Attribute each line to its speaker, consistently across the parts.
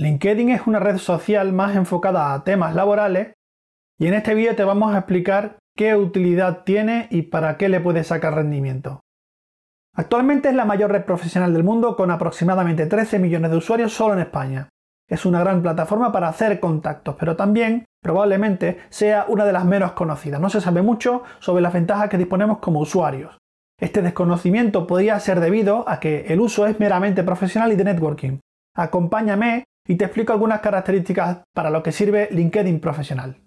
Speaker 1: LinkedIn es una red social más enfocada a temas laborales y en este vídeo te vamos a explicar qué utilidad tiene y para qué le puede sacar rendimiento. Actualmente es la mayor red profesional del mundo con aproximadamente 13 millones de usuarios solo en España. Es una gran plataforma para hacer contactos, pero también probablemente sea una de las menos conocidas. No se sabe mucho sobre las ventajas que disponemos como usuarios. Este desconocimiento podría ser debido a que el uso es meramente profesional y de networking. Acompáñame y te explico algunas características para lo que sirve LinkedIn profesional.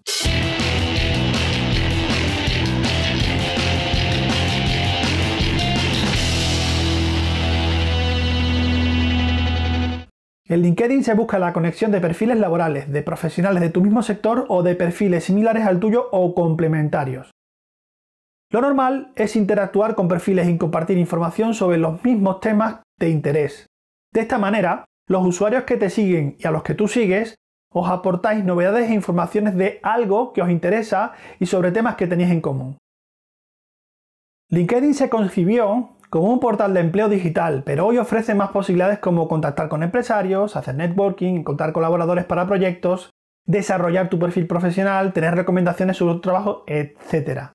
Speaker 1: En LinkedIn se busca la conexión de perfiles laborales, de profesionales de tu mismo sector o de perfiles similares al tuyo o complementarios. Lo normal es interactuar con perfiles y compartir información sobre los mismos temas de interés. De esta manera, los usuarios que te siguen y a los que tú sigues os aportáis novedades e informaciones de algo que os interesa y sobre temas que tenéis en común. LinkedIn se concibió como un portal de empleo digital, pero hoy ofrece más posibilidades como contactar con empresarios, hacer networking, encontrar colaboradores para proyectos, desarrollar tu perfil profesional, tener recomendaciones sobre tu trabajo, etc.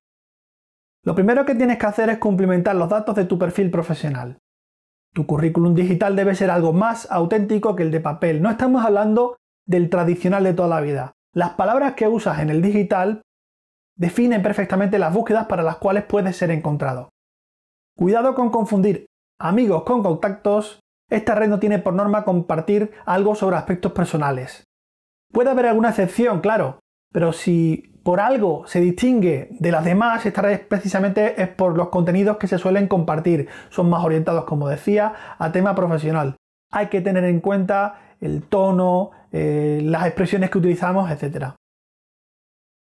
Speaker 1: Lo primero que tienes que hacer es cumplimentar los datos de tu perfil profesional. Tu currículum digital debe ser algo más auténtico que el de papel. No estamos hablando del tradicional de toda la vida. Las palabras que usas en el digital definen perfectamente las búsquedas para las cuales puedes ser encontrado. Cuidado con confundir amigos con contactos. Esta red no tiene por norma compartir algo sobre aspectos personales. Puede haber alguna excepción, claro, pero si por algo se distingue de las demás, esta red precisamente es por los contenidos que se suelen compartir. Son más orientados, como decía, a tema profesional. Hay que tener en cuenta el tono, eh, las expresiones que utilizamos, etc.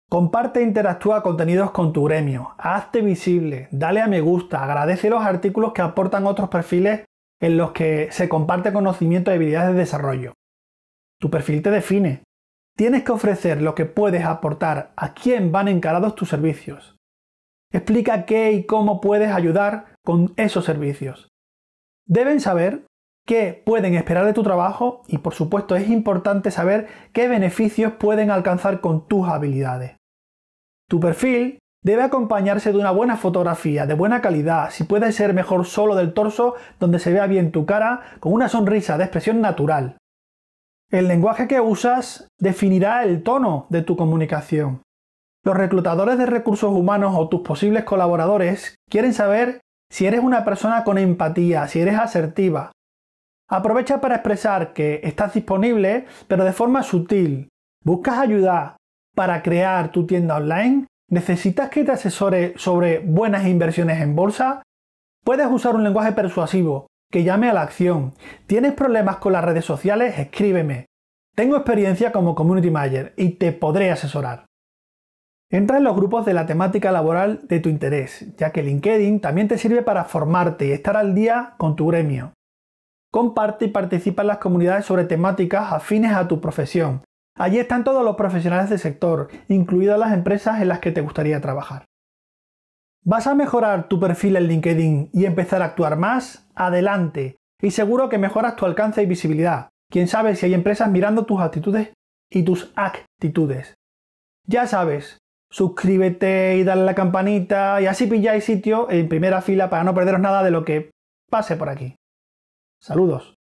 Speaker 1: Comparte e interactúa contenidos con tu gremio. Hazte visible, dale a me gusta, agradece los artículos que aportan otros perfiles en los que se comparte conocimiento y habilidades de desarrollo. Tu perfil te define, Tienes que ofrecer lo que puedes aportar, a quién van encarados tus servicios. Explica qué y cómo puedes ayudar con esos servicios. Deben saber qué pueden esperar de tu trabajo y por supuesto es importante saber qué beneficios pueden alcanzar con tus habilidades. Tu perfil debe acompañarse de una buena fotografía, de buena calidad, si puede ser mejor solo del torso, donde se vea bien tu cara, con una sonrisa de expresión natural. El lenguaje que usas definirá el tono de tu comunicación. Los reclutadores de recursos humanos o tus posibles colaboradores quieren saber si eres una persona con empatía, si eres asertiva. Aprovecha para expresar que estás disponible, pero de forma sutil. ¿Buscas ayuda para crear tu tienda online? ¿Necesitas que te asesore sobre buenas inversiones en bolsa? Puedes usar un lenguaje persuasivo, que llame a la acción. ¿Tienes problemas con las redes sociales? Escríbeme. Tengo experiencia como Community Manager y te podré asesorar. Entra en los grupos de la temática laboral de tu interés, ya que LinkedIn también te sirve para formarte y estar al día con tu gremio. Comparte y participa en las comunidades sobre temáticas afines a tu profesión. Allí están todos los profesionales del sector, incluidas las empresas en las que te gustaría trabajar. ¿Vas a mejorar tu perfil en LinkedIn y empezar a actuar más? Adelante. Y seguro que mejoras tu alcance y visibilidad. Quién sabe si hay empresas mirando tus actitudes y tus actitudes. Ya sabes, suscríbete y dale a la campanita y así pilláis sitio en primera fila para no perderos nada de lo que pase por aquí. Saludos.